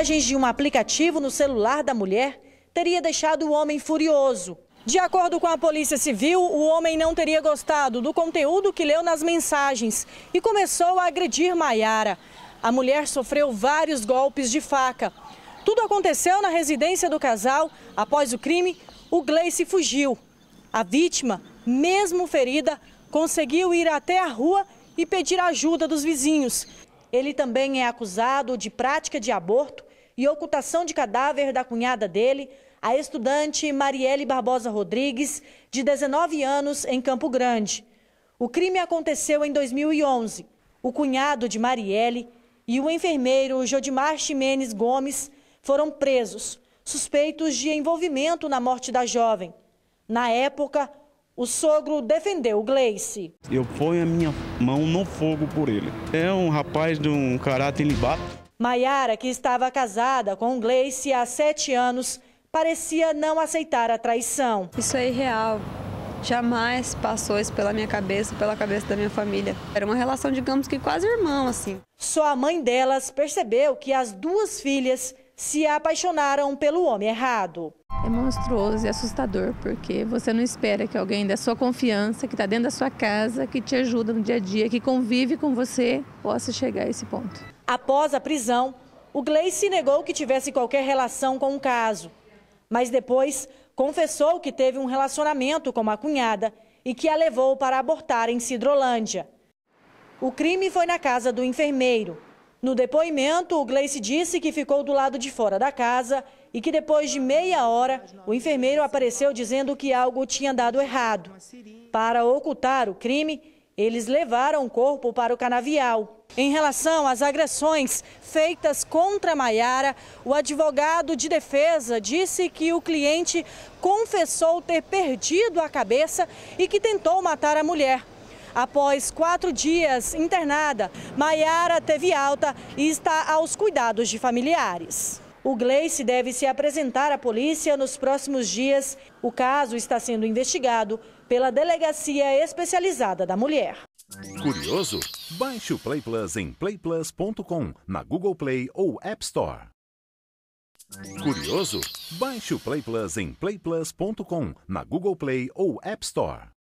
Imagens de um aplicativo no celular da mulher teria deixado o homem furioso. De acordo com a Polícia Civil, o homem não teria gostado do conteúdo que leu nas mensagens e começou a agredir Maiara. A mulher sofreu vários golpes de faca. Tudo aconteceu na residência do casal. Após o crime, o Gleice fugiu. A vítima, mesmo ferida, conseguiu ir até a rua e pedir ajuda dos vizinhos. Ele também é acusado de prática de aborto e ocultação de cadáver da cunhada dele, a estudante Marielle Barbosa Rodrigues, de 19 anos, em Campo Grande. O crime aconteceu em 2011. O cunhado de Marielle e o enfermeiro Jodimar Ximenes Gomes foram presos, suspeitos de envolvimento na morte da jovem. Na época, o sogro defendeu o Gleice. Eu ponho a minha mão no fogo por ele. É um rapaz de um caráter ilibato. Maiara, que estava casada com o Gleice há sete anos, parecia não aceitar a traição. Isso é irreal. Jamais passou isso pela minha cabeça, pela cabeça da minha família. Era uma relação, digamos que quase irmão, assim. Só a mãe delas percebeu que as duas filhas se apaixonaram pelo homem errado. É monstruoso e é assustador, porque você não espera que alguém da sua confiança, que está dentro da sua casa, que te ajuda no dia a dia, que convive com você, possa chegar a esse ponto. Após a prisão, o Gleice negou que tivesse qualquer relação com o caso, mas depois confessou que teve um relacionamento com a cunhada e que a levou para abortar em Cidrolândia. O crime foi na casa do enfermeiro, no depoimento, o Gleice disse que ficou do lado de fora da casa e que depois de meia hora, o enfermeiro apareceu dizendo que algo tinha dado errado. Para ocultar o crime, eles levaram o corpo para o canavial. Em relação às agressões feitas contra Maiara, o advogado de defesa disse que o cliente confessou ter perdido a cabeça e que tentou matar a mulher. Após quatro dias internada, Maiara teve alta e está aos cuidados de familiares. O Gleice deve se apresentar à polícia nos próximos dias. O caso está sendo investigado pela Delegacia Especializada da Mulher. Curioso? Baixe o Play Plus em playplus.com, na Google Play ou App Store. Curioso? Baixe o Play Plus em playplus.com, na Google Play ou App Store.